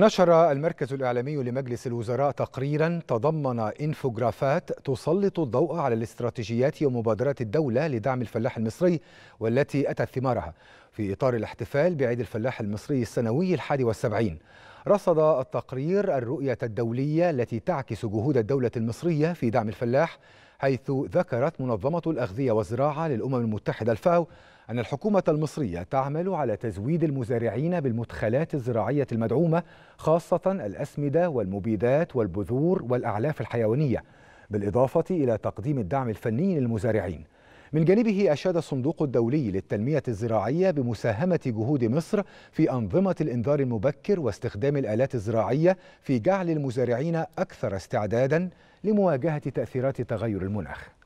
نشر المركز الإعلامي لمجلس الوزراء تقريرا تضمن إنفوغرافات تسلط الضوء على الاستراتيجيات ومبادرات الدولة لدعم الفلاح المصري والتي أتت ثمارها في إطار الاحتفال بعيد الفلاح المصري السنوي الحادي والسبعين رصد التقرير الرؤية الدولية التي تعكس جهود الدولة المصرية في دعم الفلاح حيث ذكرت منظمة الأغذية والزراعة للأمم المتحدة الفاو أن الحكومة المصرية تعمل على تزويد المزارعين بالمدخلات الزراعية المدعومة خاصة الأسمدة والمبيدات والبذور والأعلاف الحيوانية بالإضافة إلى تقديم الدعم الفني للمزارعين من جانبه أشاد الصندوق الدولي للتنمية الزراعية بمساهمة جهود مصر في أنظمة الإنذار المبكر واستخدام الآلات الزراعية في جعل المزارعين أكثر استعدادا لمواجهة تأثيرات تغير المناخ